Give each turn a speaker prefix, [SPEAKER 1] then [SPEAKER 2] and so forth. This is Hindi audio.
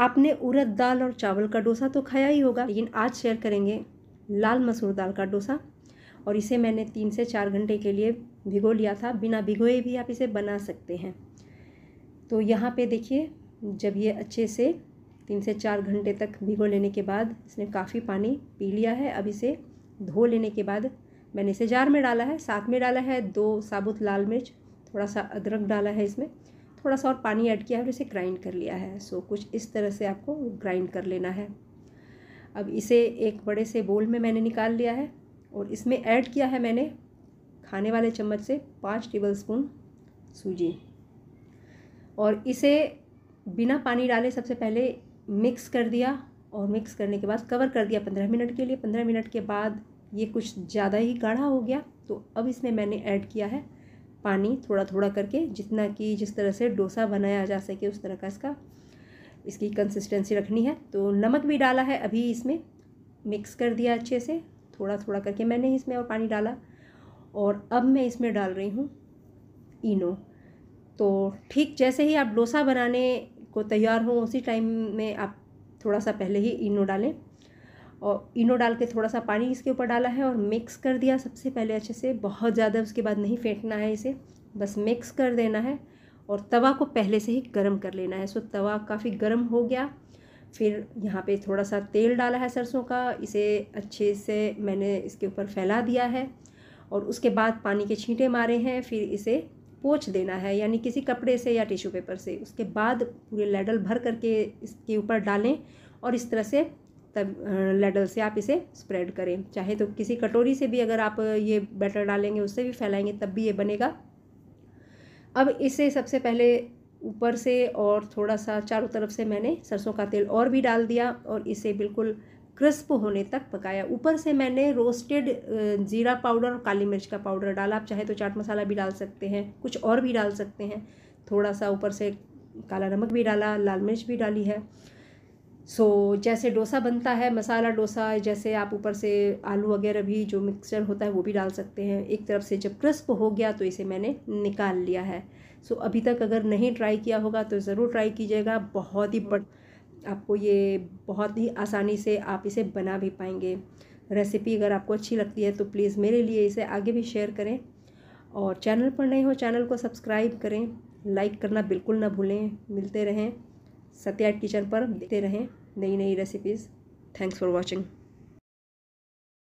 [SPEAKER 1] आपने उड़द दाल और चावल का डोसा तो खाया ही होगा लेकिन आज शेयर करेंगे लाल मसूर दाल का डोसा और इसे मैंने तीन से चार घंटे के लिए भिगो लिया था बिना भिगोए भी आप इसे बना सकते हैं तो यहाँ पे देखिए जब ये अच्छे से तीन से चार घंटे तक भिगो लेने के बाद इसने काफ़ी पानी पी लिया है अब इसे धो लेने के बाद मैंने इसे जार में डाला है साथ में डाला है दो साबुत लाल मिर्च थोड़ा सा अदरक डाला है इसमें थोड़ा सा और पानी ऐड किया है और इसे ग्राइंड कर लिया है सो कुछ इस तरह से आपको ग्राइंड कर लेना है अब इसे एक बड़े से बोल में मैंने निकाल लिया है और इसमें ऐड किया है मैंने खाने वाले चम्मच से पाँच टेबल स्पून सूजी और इसे बिना पानी डाले सबसे पहले मिक्स कर दिया और मिक्स करने के बाद कवर कर दिया पंद्रह मिनट के लिए पंद्रह मिनट के बाद ये कुछ ज़्यादा ही गाढ़ा हो गया तो अब इसमें मैंने ऐड किया है पानी थोड़ा थोड़ा करके जितना कि जिस तरह से डोसा बनाया जा सके उस तरह का इसका इसकी कंसिस्टेंसी रखनी है तो नमक भी डाला है अभी इसमें मिक्स कर दिया अच्छे से थोड़ा थोड़ा करके मैंने इसमें और पानी डाला और अब मैं इसमें डाल रही हूँ इनो तो ठीक जैसे ही आप डोसा बनाने को तैयार हों उसी टाइम में आप थोड़ा सा पहले ही इनो डालें और इनो डाल के थोड़ा सा पानी इसके ऊपर डाला है और मिक्स कर दिया सबसे पहले अच्छे से बहुत ज़्यादा उसके बाद नहीं फेंटना है इसे बस मिक्स कर देना है और तवा को पहले से ही गर्म कर लेना है सो तवा काफ़ी गर्म हो गया फिर यहाँ पे थोड़ा सा तेल डाला है सरसों का इसे अच्छे से मैंने इसके ऊपर फैला दिया है और उसके बाद पानी के छींटे मारे हैं फिर इसे पोछ देना है यानी किसी कपड़े से या टिश्यू पेपर से उसके बाद पूरे लेडल भर करके इसके ऊपर डालें और इस तरह से तब लेडल से आप इसे स्प्रेड करें चाहे तो किसी कटोरी से भी अगर आप ये बैटर डालेंगे उससे भी फैलाएंगे तब भी ये बनेगा अब इसे सबसे पहले ऊपर से और थोड़ा सा चारों तरफ से मैंने सरसों का तेल और भी डाल दिया और इसे बिल्कुल क्रिस्प होने तक पकाया ऊपर से मैंने रोस्टेड जीरा पाउडर और काली मिर्च का पाउडर डाला आप चाहे तो चाट मसाला भी डाल सकते हैं कुछ और भी डाल सकते हैं थोड़ा सा ऊपर से काला नमक भी डाला लाल मिर्च भी डाली है सो so, जैसे डोसा बनता है मसाला डोसा जैसे आप ऊपर से आलू वगैरह भी जो मिक्सचर होता है वो भी डाल सकते हैं एक तरफ से जब क्रिस्प हो गया तो इसे मैंने निकाल लिया है सो so, अभी तक अगर नहीं ट्राई किया होगा तो ज़रूर ट्राई कीजिएगा बहुत ही बड़ आपको ये बहुत ही आसानी से आप इसे बना भी पाएंगे रेसिपी अगर आपको अच्छी लगती है तो प्लीज़ मेरे लिए इसे आगे भी शेयर करें और चैनल पर नहीं हो चैनल को सब्सक्राइब करें लाइक करना बिल्कुल ना भूलें मिलते रहें सत्या किचन पर देखते रहें नई नई रेसिपीज़ थैंक्स फॉर वॉचिंग